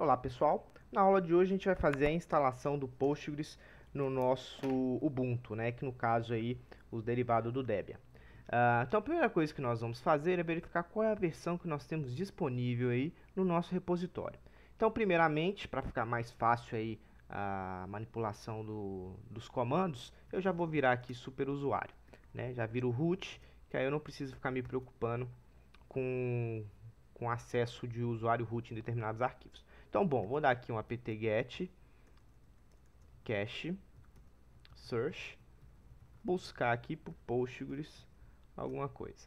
Olá pessoal, na aula de hoje a gente vai fazer a instalação do Postgres no nosso Ubuntu, né? que no caso aí os derivados do Debian. Uh, então a primeira coisa que nós vamos fazer é verificar qual é a versão que nós temos disponível aí no nosso repositório. Então primeiramente, para ficar mais fácil aí a manipulação do, dos comandos, eu já vou virar aqui superusuário, né? já viro root, que aí eu não preciso ficar me preocupando com, com acesso de usuário root em determinados arquivos. Então, bom, vou dar aqui um apt-get cache search buscar aqui para Postgres alguma coisa.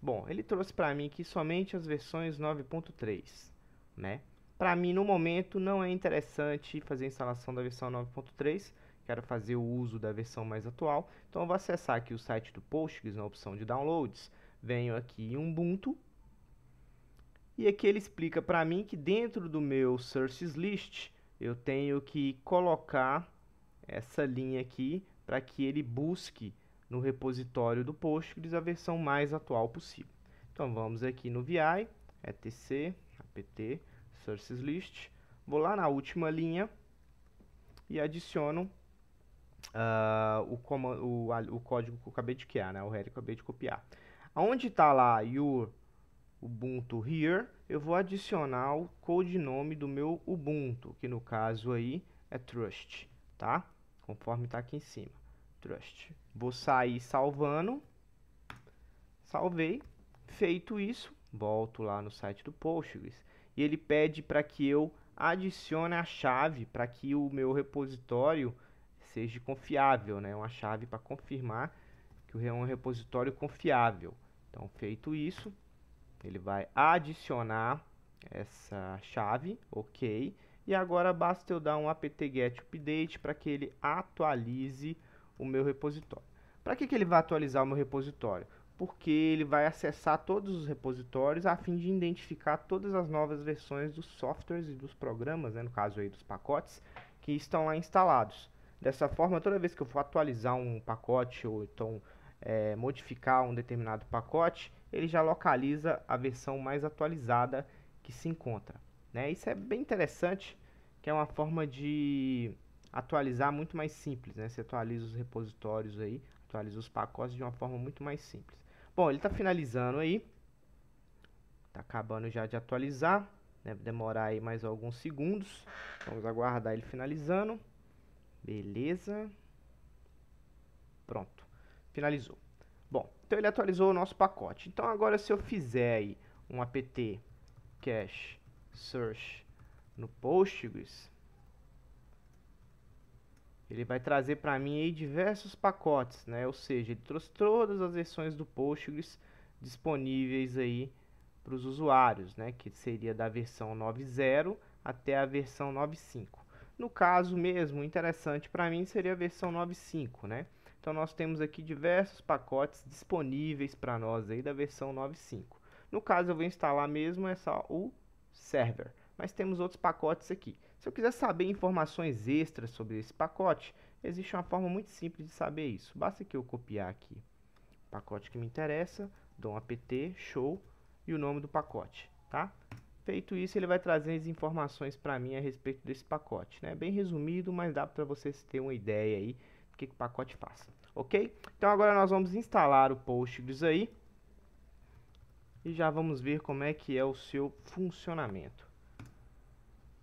Bom, ele trouxe para mim aqui somente as versões 9.3, né? Para mim, no momento, não é interessante fazer a instalação da versão 9.3, quero fazer o uso da versão mais atual. Então, vou acessar aqui o site do Postgres na opção de Downloads, venho aqui em Ubuntu, e aqui ele explica para mim que dentro do meu searches list eu tenho que colocar essa linha aqui para que ele busque no repositório do Postgres a versão mais atual possível. Então vamos aqui no VI, etc, apt, sources list, vou lá na última linha e adiciono uh, o, comando, o, o, código que eu acabei de criar, né? o header que eu acabei de copiar. Onde está lá your Ubuntu here, eu vou adicionar o codenome do meu Ubuntu, que no caso aí é Trust, tá? Conforme está aqui em cima, Trust. Vou sair salvando, salvei, feito isso, volto lá no site do Postgres e ele pede para que eu adicione a chave para que o meu repositório seja confiável, né? Uma chave para confirmar que é um repositório confiável. Então, feito isso, ele vai adicionar essa chave, ok. E agora basta eu dar um apt-get update para que ele atualize o meu repositório. Para que, que ele vai atualizar o meu repositório? Porque ele vai acessar todos os repositórios a fim de identificar todas as novas versões dos softwares e dos programas, né, no caso aí dos pacotes, que estão lá instalados. Dessa forma, toda vez que eu for atualizar um pacote ou então é, modificar um determinado pacote, ele já localiza a versão mais atualizada que se encontra. Né? Isso é bem interessante, que é uma forma de atualizar muito mais simples. Né? Você atualiza os repositórios aí, atualiza os pacotes de uma forma muito mais simples. Bom, ele está finalizando aí, está acabando já de atualizar, deve né? demorar aí mais alguns segundos. Vamos aguardar ele finalizando. Beleza. Pronto. Finalizou. Bom, então ele atualizou o nosso pacote. Então agora se eu fizer aí um apt cache search no Postgres, ele vai trazer para mim aí diversos pacotes, né? Ou seja, ele trouxe todas as versões do Postgres disponíveis aí para os usuários, né? Que seria da versão 9.0 até a versão 9.5. No caso mesmo, interessante para mim seria a versão 9.5, né? Então nós temos aqui diversos pacotes disponíveis para nós aí da versão 9.5. No caso eu vou instalar mesmo essa é o server, mas temos outros pacotes aqui. Se eu quiser saber informações extras sobre esse pacote, existe uma forma muito simples de saber isso. Basta que eu copiar aqui o pacote que me interessa, dou um apt show e o nome do pacote, tá? Feito isso, ele vai trazer as informações para mim a respeito desse pacote. Né? Bem resumido, mas dá para vocês terem uma ideia aí o que, que o pacote faz, ok? Então agora nós vamos instalar o Postgres aí e já vamos ver como é que é o seu funcionamento.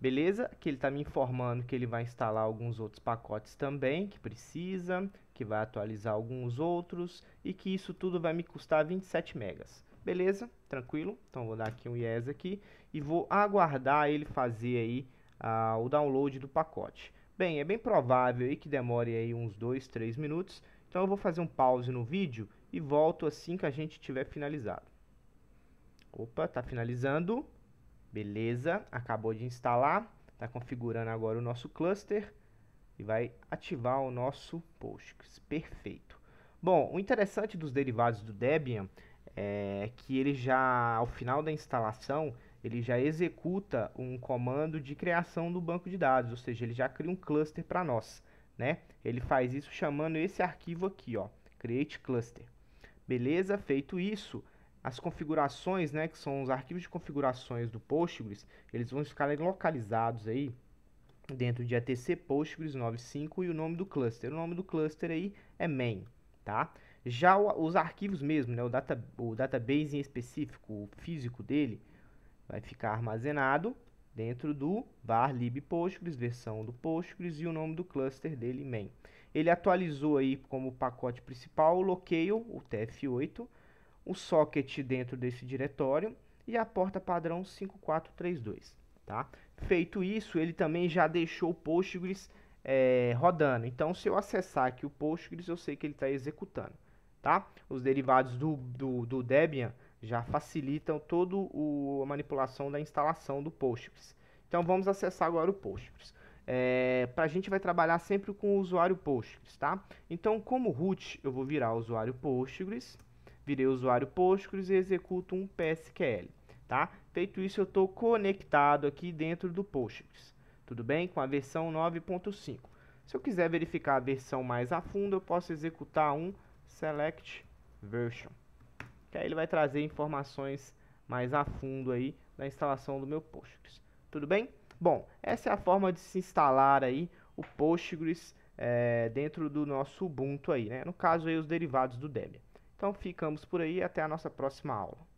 Beleza? Que ele está me informando que ele vai instalar alguns outros pacotes também, que precisa, que vai atualizar alguns outros e que isso tudo vai me custar 27 megas. Beleza? Tranquilo? Então vou dar aqui um yes aqui e vou aguardar ele fazer aí ah, o download do pacote. Bem, é bem provável aí que demore aí uns 2, 3 minutos, então eu vou fazer um pause no vídeo e volto assim que a gente tiver finalizado. Opa, está finalizando. Beleza, acabou de instalar, Está configurando agora o nosso cluster e vai ativar o nosso Postgres. Perfeito. Bom, o interessante dos derivados do Debian é que ele já, ao final da instalação, ele já executa um comando de criação do banco de dados, ou seja, ele já cria um cluster para nós, né? Ele faz isso chamando esse arquivo aqui, ó, create cluster. Beleza? Feito isso, as configurações, né, que são os arquivos de configurações do Postgres, eles vão ficar localizados aí dentro de etc Postgres 95 e o nome do cluster. O nome do cluster aí é main, tá? Já os arquivos mesmo, né, o, data, o database em específico, o físico dele, vai ficar armazenado dentro do var lib postgres, versão do postgres e o nome do cluster dele main. Ele atualizou aí como pacote principal o locale, o tf8, o socket dentro desse diretório e a porta padrão 5432, tá? Feito isso, ele também já deixou o Postgres é, rodando. Então, se eu acessar aqui o Postgres, eu sei que ele está executando, tá? Os derivados do, do, do Debian já facilitam toda a manipulação da instalação do Postgres. Então vamos acessar agora o Postgres. É, para a gente vai trabalhar sempre com o usuário Postgres, tá? Então, como root, eu vou virar o usuário Postgres, virei o usuário Postgres e executo um PSQL, tá? Feito isso, eu estou conectado aqui dentro do Postgres, tudo bem? Com a versão 9.5. Se eu quiser verificar a versão mais a fundo, eu posso executar um select version que aí ele vai trazer informações mais a fundo aí da instalação do meu Postgres. Tudo bem? Bom, essa é a forma de se instalar aí o Postgres é, dentro do nosso Ubuntu aí, né? No caso aí os derivados do Debian. Então ficamos por aí até a nossa próxima aula.